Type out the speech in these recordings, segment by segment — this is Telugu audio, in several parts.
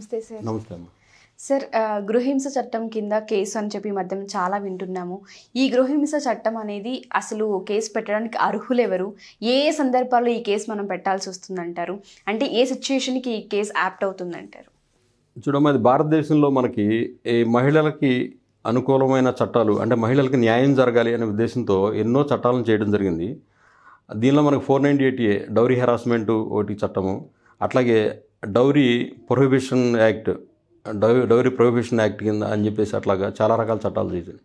నమస్తే సార్ నమస్తే సార్ గృహహింస చట్టం కింద కేసు అని చెప్పి మధ్య చాలా వింటున్నాము ఈ గృహహింస చట్టం అనేది అసలు కేసు పెట్టడానికి అర్హులెవరు ఏ ఏ సందర్భాల్లో ఈ కేసు మనం పెట్టాల్సి వస్తుందంటారు అంటే ఏ సిచ్యుయేషన్కి ఈ కేసు యాప్ట్ అవుతుందంటారు చూడమ్మ భారతదేశంలో మనకి ఈ మహిళలకి అనుకూలమైన చట్టాలు అంటే మహిళలకు న్యాయం జరగాలి అనే ఉద్దేశంతో ఎన్నో చట్టాలను చేయడం జరిగింది దీనిలో మనకు four ninety eight A dowry harassment ఒకటి చట్టము అట్లాగే డౌరీ ప్రొహిబిషన్ యాక్ట్ డౌ డౌరీ ప్రొహిబిషన్ యాక్ట్ కింద అని చెప్పేసి అట్లాగా చాలా రకాల చట్టాలు చేసింది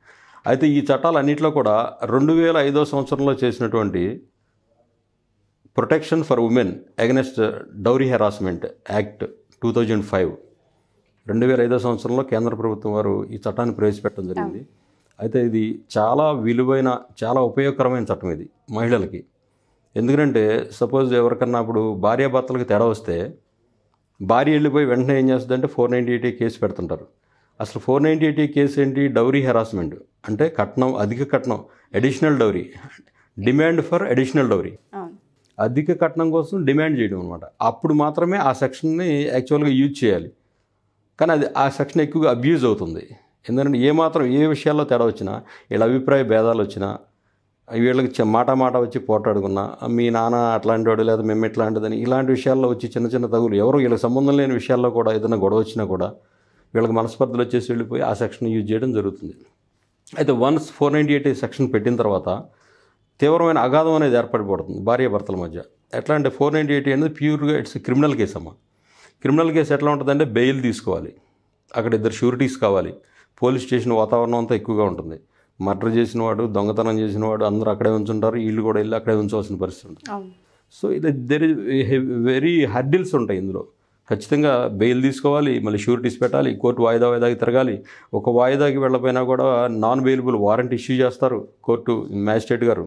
అయితే ఈ చట్టాలు అన్నింటిలో కూడా రెండు వేల ఐదో సంవత్సరంలో చేసినటువంటి protection for women against dowry harassment act two thousand five రెండు వేల ఐదో సంవత్సరంలో కేంద్ర ప్రభుత్వం వారు ఈ చట్టాన్ని ప్రవేశపెట్టడం జరిగింది అయితే ఇది చాలా విలువైన చాలా ఉపయోగకరమైన చట్టం ఇది మహిళలకి ఎందుకంటే సపోజ్ ఎవరికన్నా ఇప్పుడు భార్యాభర్తలకు తేడా వస్తే భార్య వెళ్ళిపోయి వెంటనే ఏం చేస్తుందంటే ఫోర్ నైంటీ ఎయిట్ కేసు పెడుతుంటారు అసలు ఫోర్ నైంటీ ఎయిట్ కేసు ఏంటి డౌరీ హెరాస్మెంట్ అంటే కట్నం అధిక కట్నం additional dowry demand for additional dowry అధిక కట్నం కోసం డిమాండ్ చేయడం అనమాట అప్పుడు మాత్రమే ఆ సెక్షన్ని యాక్చువల్గా యూజ్ చేయాలి కానీ అది ఆ సెక్షన్ ఎక్కువగా అబ్యూజ్ అవుతుంది ఎందుకంటే ఏమాత్రం ఏ విషయాల్లో తేడా వచ్చినా వీళ్ళ అభిప్రాయ భేదాలు వచ్చినా వీళ్ళకి మాట మాట వచ్చి పోటాడుకున్నా మీ నాన్న అట్లాంటి వాడు లేదా మేము ఇట్లాంటిదని ఇలాంటి విషయాల్లో వచ్చి చిన్న చిన్న తగులు ఎవరు వీళ్ళకి సంబంధం లేని విషయాల్లో కూడా ఏదైనా గొడవ వచ్చినా కూడా వీళ్ళకి మనస్పర్ధలు వచ్చేసి వెళ్ళిపోయి ఆ సెక్షన్ యూజ్ చేయడం జరుగుతుంది అయితే once four ninety eight section పెట్టిన తర్వాత తీవ్రమైన అగాధం అనేది ఏర్పడిపోతుంది భార్య భర్తల మధ్య ఎట్లా అంటే ఫోర్ నైంటీ ఎయిట్ అనేది ప్యూర్గా ఇట్స్ క్రిమినల్ కేసు అమ్మ క్రిమినల్ కేసు ఎట్లా ఉంటుందంటే బెయిల్ తీసుకోవాలి అక్కడ ఇద్దరు షూరిటీస్ కావాలి పోలీస్ స్టేషన్ వాతావరణం అంతా ఎక్కువగా ఉంటుంది మర్డర్ చేసినవాడు దొంగతనం చేసినవాడు అందరూ అక్కడే ఉంచుంటారు వీళ్ళు కూడా వెళ్ళి అక్కడే ఉంచవలసిన పరిస్థితి ఉంటుంది సో ఇది దెర్ వెరీ హర్డిల్స్ ఉంటాయి ఇందులో ఖచ్చితంగా బెయిల్ తీసుకోవాలి మళ్ళీ షూరిటీస్ పెట్టాలి కోర్టు వాయిదా వాయిదాకి తిరగాలి ఒక వాయిదాకి వెళ్ళపోయినా కూడా నాన్ బెయిలబుల్ వారెంట్ ఇష్యూ చేస్తారు కోర్టు మ్యాజిస్ట్రేట్ గారు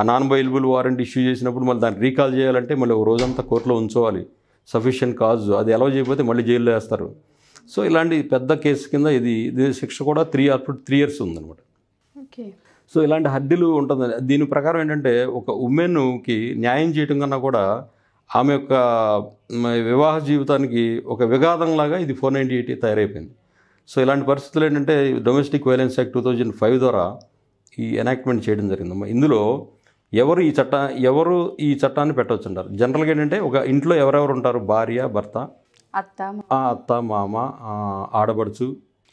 ఆ నాన్ బెయిలబుల్ వారెంట్ ఇష్యూ చేసినప్పుడు మళ్ళీ దాన్ని రీకాల్ చేయాలంటే మళ్ళీ ఒక రోజంతా కోర్టులో ఉంచోవాలి సఫిషియెంట్ కాజ్ అది ఎలా చేయకపోతే మళ్ళీ జైల్లో వేస్తారు సో ఇలాంటి పెద్ద కేసు కింద ఇది ఇది శిక్ష కూడా త్రీ ఆర్ త్రీ ఇయర్స్ ఉందన్నమాట సో ఇలాంటి హద్దులు ఉంటుంది దీని ప్రకారం ఏంటంటే ఒక ఉమెన్కి న్యాయం చేయటం కన్నా కూడా ఆమె యొక్క వివాహ జీవితానికి ఒక విఘాతంలాగా ఇది ఫోర్ నైంటీ ఎయిట్ తయారైపోయింది సో ఇలాంటి పరిస్థితులు ఏంటంటే domestic violence act two thousand five ద్వారా ఈ ఎనాక్ట్మెంట్ చేయడం జరిగింది ఇందులో ఎవరు ఈ చట్టా ఎవరు ఈ చట్టాన్ని పెట్టవచ్చు అంటారు జనరల్గా ఏంటంటే ఒక ఇంట్లో ఎవరెవరు ఉంటారు భార్య భర్త అత్త అత్త మామ ఆడబడుచు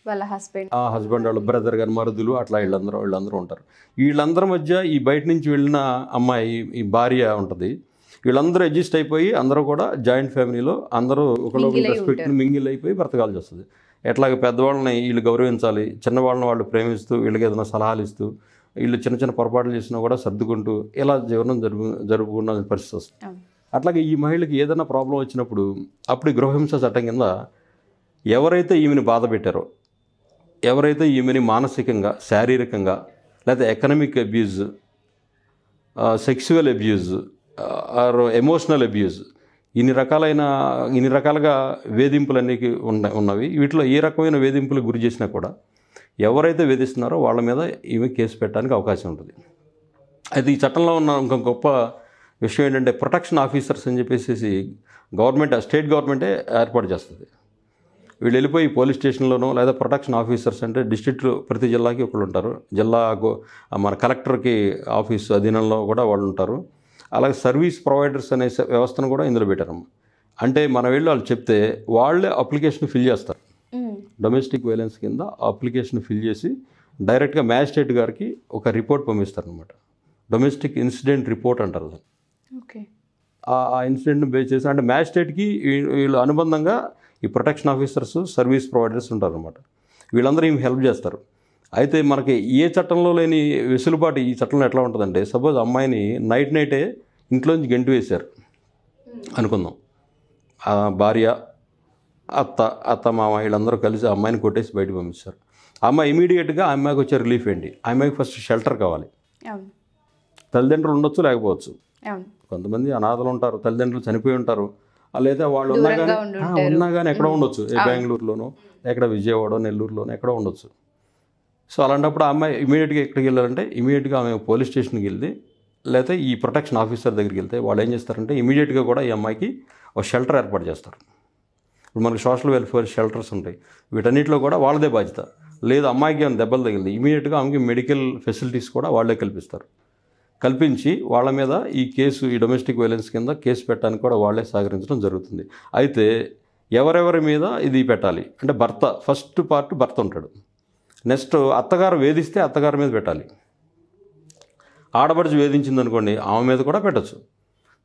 వాళ్ళ హస్బెండ్ ఆ హస్బెండ్ వాళ్ళ బ్రదర్ గారి మరుదులు అట్లా వీళ్ళందరూ వీళ్ళందరూ ఉంటారు వీళ్ళందరి మధ్య ఈ బయట నుంచి వెళ్ళిన అమ్మాయి ఈ భార్య ఉంటుంది వీళ్ళందరూ అడ్జస్ట్ అయిపోయి అందరూ కూడా జాయింట్ ఫ్యామిలీలో అందరూ ఒకళ్ళొకరు రెస్పెక్ట్ మింగిల్ అయిపోయి బ్రతకాల్సి వస్తుంది ఎట్లాగ పెద్దవాళ్ళని వీళ్ళు గౌరవించాలి చిన్నవాళ్ళని వాళ్ళు ప్రేమిస్తూ వీళ్ళకి ఏదైనా సలహాలు ఇస్తూ వీళ్ళు చిన్న చిన్న పొరపాట్లు చేసినా కూడా సర్దుకుంటూ ఇలా జీవనం జరుపు జరుపుకున్న పరిస్థితి వస్తుంది అట్లాగే ఈ మహిళకి ఏదైనా ప్రాబ్లం వచ్చినప్పుడు అప్పుడు గృహహింస చట్టం కింద ఎవరైతే ఈమెను బాధ పెట్టారో ఎవరైతే ఈమెని మానసికంగా శారీరకంగా లేదా economic abuse sexual abuse or emotional abuse ఇన్ని రకాలైన ఇన్ని రకాలుగా వేధింపులు అనేవి ఉన్న ఉన్నవి వీటిలో ఏ రకమైన వేధింపులు గురి చేసినా కూడా ఎవరైతే వేధిస్తున్నారో వాళ్ళ మీద ఈమె కేసు పెట్టడానికి అవకాశం ఉంటుంది అయితే ఈ చట్టంలో ఉన్న ఇంకొక గొప్ప విషయం ఏంటంటే ప్రొటెక్షన్ ఆఫీసర్స్ అని చెప్పేసి గవర్నమెంట్ స్టేట్ గవర్నమెంటే ఏర్పాటు చేస్తుంది వీళ్ళు వెళ్ళిపోయి పోలీస్ స్టేషన్లోనో లేదా ప్రొటెక్షన్ ఆఫీసర్స్ అంటే డిస్ట్రిక్ట్ ప్రతి జిల్లాకి ఒకళ్ళు ఉంటారు జిల్లా మన కలెక్టర్కి ఆఫీస్ అధీనంలో కూడా వాళ్ళు ఉంటారు అలాగే సర్వీస్ ప్రొవైడర్స్ అనే వ్యవస్థను కూడా ఇందులో పెట్టారు అంటే మన వెళ్ళి వాళ్ళు చెప్తే వాళ్ళే అప్లికేషన్ ఫిల్ చేస్తారు డొమెస్టిక్ వైలెన్స్ కింద అప్లికేషన్ ఫిల్ చేసి డైరెక్ట్గా మ్యాజిస్ట్రేట్ గారికి ఒక రిపోర్ట్ పంపిస్తారనమాట డొమెస్టిక్ ఇన్సిడెంట్ రిపోర్ట్ అంటారు ఓకే ఆ ఇన్సిడెంట్ని బేస్ చేసి అంటే మ్యాజిస్ట్రేట్కి వీళ్ళు అనుబంధంగా ఈ ప్రొటెక్షన్ ఆఫీసర్స్ సర్వీస్ ప్రొవైడర్స్ ఉంటారు అనమాట వీళ్ళందరూ ఏమి హెల్ప్ చేస్తారు అయితే మనకి ఏ చట్టంలో లేని వెసులుబాటు ఈ చట్టంలో ఎట్లా ఉంటుందంటే సపోజ్ అమ్మాయిని నైట్ నైటే ఇంట్లోంచి గెంటు వేశారు hmm. అనుకుందాం భార్య అత్త అత్త మామ వీళ్ళందరూ కలిసి అమ్మాయిని కొట్టేసి బయటకు పంపిస్తారు అమ్మాయి ఇమీడియట్గా ఆ అమ్మాయికి వచ్చే రిలీఫ్ ఏంటి ఆ అమ్మాయికి ఫస్ట్ షెల్టర్ కావాలి తల్లిదండ్రులు ఉండొచ్చు లేకపోవచ్చు కొంతమంది అనాథలు ఉంటారు తల్లిదండ్రులు చనిపోయి ఉంటారు లేదా వాళ్ళు ఉన్నా కానీ ఉన్నా కానీ ఎక్కడ ఉండొచ్చు బెంగళూరులోనో ఎక్కడ విజయవాడ నెల్లూరులోనో ఎక్కడ ఉండొచ్చు సో అలాంటప్పుడు అమ్మాయి ఇమీడియట్గా ఎక్కడికి వెళ్ళాలంటే ఇమీడియట్గా ఆమె పోలీస్ స్టేషన్కి వెళ్ళి లేకపోతే ఈ ప్రొటెక్షన్ ఆఫీసర్ దగ్గరికి వెళ్తే వాళ్ళు ఏం చేస్తారంటే ఇమీడియట్గా కూడా ఈ అమ్మాయికి ఒక షెల్టర్ ఏర్పాటు చేస్తారు ఇప్పుడు మనకి సోషల్ వెల్ఫేర్ షెల్టర్స్ ఉంటాయి వీటన్నిటిలో కూడా వాళ్ళదే బాధ్యత లేదు అమ్మాయికి ఏమైనా దెబ్బలు తగిలింది ఇమీడియట్గా ఆమెకి మెడికల్ ఫెసిలిటీస్ కూడా వాళ్ళే కల్పిస్తారు కల్పించి వాళ్ళ మీద ఈ కేసు ఈ డొమెస్టిక్ వైలెన్స్ కింద కేసు పెట్టడానికి కూడా వాళ్ళే సహకరించడం జరుగుతుంది అయితే ఎవరెవరి మీద ఇది పెట్టాలి అంటే భర్త ఫస్ట్ పార్ట్ భర్త ఉంటాడు నెక్స్ట్ అత్తగారు వేధిస్తే అత్తగారి మీద పెట్టాలి ఆడబడుచు వేధించింది అనుకోండి ఆమె మీద కూడా పెట్టచ్చు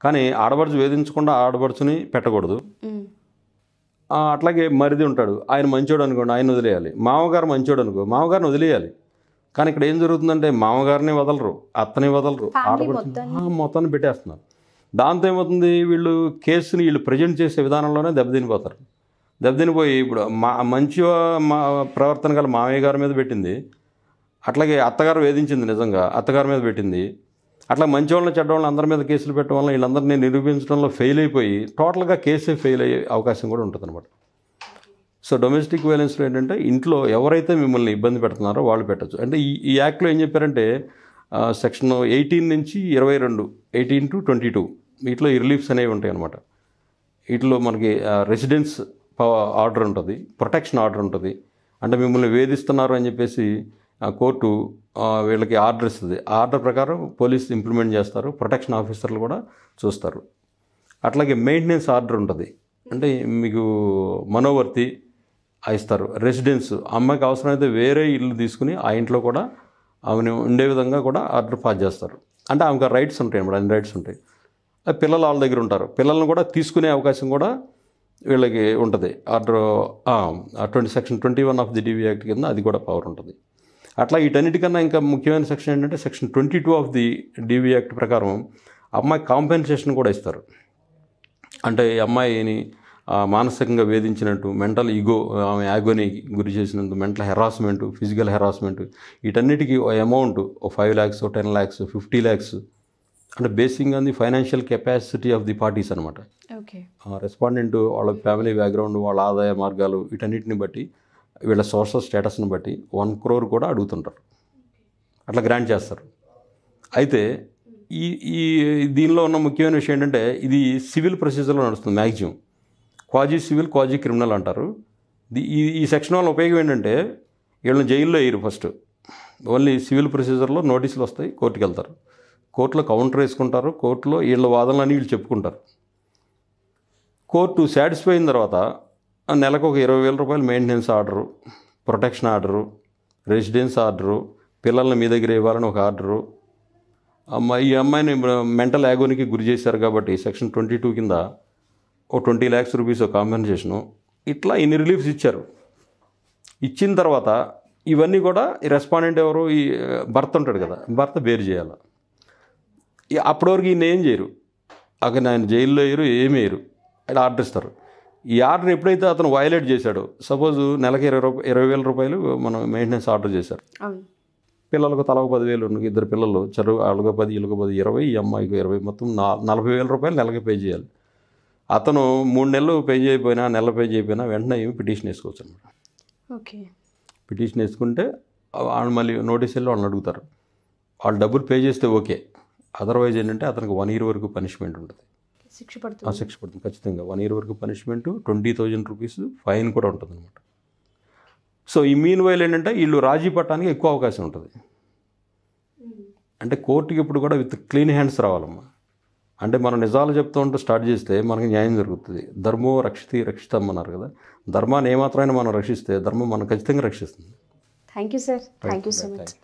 కానీ ఆడబడుచు వేధించకుండా ఆడబడుచుని పెట్టకూడదు అట్లాగే మరిది ఉంటాడు ఆయన మంచోడు అనుకోండి ఆయన వదిలేయాలి మామగారు మంచోడు అనుకో మామగారిని వదిలేయాలి కానీ ఇక్కడ ఏం జరుగుతుందంటే మామగారిని వదలరు అత్తని వదలరు మొత్తాన్ని పెట్టేస్తున్నారు దాంతో ఏమవుతుంది వీళ్ళు కేసుని వీళ్ళు ప్రజెంట్ చేసే విధానంలోనే దెబ్బతినిపోతారు దెబ్బతినిపోయి ఇప్పుడు మా మంచి ప్రవర్తన గల మామయ్య గారి మీద పెట్టింది అట్లాగే అత్తగారు వేధించింది నిజంగా అత్తగారి మీద పెట్టింది అట్లా మంచి వాళ్ళని చెడ్డ వాళ్ళని అందరి మీద కేసులు పెట్టడం వల్ల వీళ్ళందరినీ నిరూపించడంలో ఫెయిల్ అయిపోయి టోటల్గా కేసే ఫెయిల్ అయ్యే అవకాశం కూడా ఉంటుంది అనమాట సో డొమెస్టిక్ వైలెన్స్లో ఏంటంటే ఇంట్లో ఎవరైతే మిమ్మల్ని ఇబ్బంది పెడుతున్నారో వాళ్ళు పెట్టచ్చు అంటే ఈ ఈ యాక్ట్లో ఏం చెప్పారంటే సెక్షన్ ఎయిటీన్ నుంచి ఇరవై రెండు ఎయిటీన్ టు ట్వంటీ టూ వీటిలో రిలీఫ్స్ అనేవి ఉంటాయి అనమాట వీటిలో మనకి రెసిడెన్స్ ఆర్డర్ ఉంటుంది ప్రొటెక్షన్ ఆర్డర్ ఉంటుంది అంటే మిమ్మల్ని వేధిస్తున్నారు అని చెప్పేసి కోర్టు వీళ్ళకి ఆర్డర్ ఇస్తుంది ఆర్డర్ ప్రకారం పోలీస్ ఇంప్లిమెంట్ చేస్తారు ప్రొటెక్షన్ ఆఫీసర్లు కూడా చూస్తారు అట్లాగే మెయింటెనెన్స్ ఆర్డర్ ఉంటుంది అంటే మీకు మనోవర్తి ఇస్తారు రెసిడెన్స్ అమ్మాయికి అవసరమైతే వేరే ఇల్లు తీసుకుని ఆ ఇంట్లో కూడా ఆమెను ఉండే విధంగా కూడా ఆర్డర్ పాస్ చేస్తారు అంటే ఆమెకు రైట్స్ ఉంటాయి అన్నమాట అన్ని రైట్స్ ఉంటాయి పిల్లలు వాళ్ళ దగ్గర ఉంటారు పిల్లలను కూడా తీసుకునే అవకాశం కూడా వీళ్ళకి ఉంటుంది order twenty section twenty one of the DV act కింద అది కూడా పవర్ ఉంటుంది అట్లా వీటన్నిటికన్నా ఇంకా ముఖ్యమైన సెక్షన్ ఏంటంటే section twenty two of the DV act ప్రకారం అమ్మాయి కాంపెన్సేషన్ కూడా ఇస్తారు అంటే అమ్మాయిని మానసికంగా వేధించినట్టు మెంటల్ ఈగో ఆమె యాగోని గురి చేసినట్టు మెంటల్ హెరాస్మెంట్ ఫిజికల్ హెరాస్మెంట్ వీటన్నిటికీ అమౌంట్ ఓ five lakhs ten lakhs fifty lakhs అంటే basing on the financial capacity of the parties అనమాట రెస్పాండెంట్ వాళ్ళ ఫ్యామిలీ బ్యాక్గ్రౌండ్ వాళ్ళ ఆదాయ మార్గాలు వీటన్నిటిని బట్టి వీళ్ళ సోషల్ స్టేటస్ని బట్టి వన్ క్రోర్ కూడా అడుగుతుంటారు అట్లా గ్రాంట్ చేస్తారు అయితే ఈ ఈ దీనిలో ఉన్న ముఖ్యమైన విషయం ఏంటంటే ఇది సివిల్ ప్రొసీజర్లో నడుస్తుంది maximum quasi civil quasi criminal అంటారు ఈ ఈ సెక్షన్ వల్ల ఉపయోగం ఏంటంటే వీళ్ళని జైల్లో వేయరు ఫస్ట్ ఓన్లీ సివిల్ ప్రొసీజర్లో నోటీసులు వస్తాయి కోర్టుకి వెళ్తారు కోర్టులో కౌంటర్ వేసుకుంటారు కోర్టులో వీళ్ళ వాదనలు అని వీళ్ళు చెప్పుకుంటారు కోర్టు సాటిస్ఫై అయిన తర్వాత నెలకు ఒక ఇరవై వేల రూపాయలు maintenance order protection order residence order పిల్లల్ని మీ దగ్గర ఇవ్వాలని ఒక ఆర్డరు అమ్మాయి ఈ అమ్మాయిని మెంటల్ యాగోనికి గురి చేశారు కాబట్టి సెక్షన్ ట్వంటీ టూ కింద ఓ ట్వంటీ ల్యాక్స్ రూపీస్ కాంపెన్సేషను ఇట్లా ఇన్ని రిలీఫ్స్ ఇచ్చారు ఇచ్చిన తర్వాత ఇవన్నీ కూడా ఈ రెస్పాండెంట్ ఎవరు ఈ భర్త ఉంటాడు కదా భర్త బేరు చేయాలి అప్పటివరకు ఈయన ఏం చేయరు అక్కడ ఆయన జైల్లో వేయరు ఏమి వేయరు ఆయన ఆర్డర్ ఇస్తారు ఈ ఆర్డర్ ఎప్పుడైతే అతను వయలేట్ చేశాడో సపోజ్ నెలకి ఇరవై రూపాయ ఇరవై వేల రూపాయలు మనం మెయింటెనెన్స్ ఆర్డర్ చేశారు పిల్లలకు తలకు పదివేలు ఇద్దరు పిల్లలు చదువు వాళ్ళకు పది వీళ్ళకి పది ఇరవై ఈ అమ్మాయికి ఇరవై మొత్తం నా నలభై వేల రూపాయలు నెలకి పే చేయాలి అతను మూడు నెలలు పే చేయకపోయినా నెల పే చేయకపోయినా వెంటనే ఏమి పిటిషన్ వేసుకోవచ్చు అనమాట ఓకే పిటిషన్ వేసుకుంటే వాళ్ళు మళ్ళీ నోటీస్ వెళ్ళి వాళ్ళని అడుగుతారు వాళ్ళు డబ్బులు పే చేస్తే ఓకే అదర్వైజ్ ఏంటంటే అతనికి వన్ ఇయర్ వరకు పనిష్మెంట్ ఉంటుంది శిక్ష పడుతుంది శిక్ష పడుతుంది ఖచ్చితంగా వన్ ఇయర్ వరకు punishment twenty thousand rupees fine కూడా ఉంటుంది అనమాట సో ఈ మీన్ వైల్ ఏంటంటే వీళ్ళు రాజీ పట్టడానికి ఎక్కువ అవకాశం ఉంటుంది అంటే కోర్టుకి ఇప్పుడు కూడా విత్ క్లీన్ హ్యాండ్స్ రావాలమ్మా అంటే మనం నిజాలు చెప్తూ ఉంటూ స్టార్ట్ చేస్తే మనకి న్యాయం జరుగుతుంది ధర్మో రక్షితి రక్షితం అన్నారు కదా ధర్మాన్ని ఏమాత్రమైనా మనం రక్షిస్తే ధర్మం మనం ఖచ్చితంగా రక్షిస్తుంది thank you sir thank you so much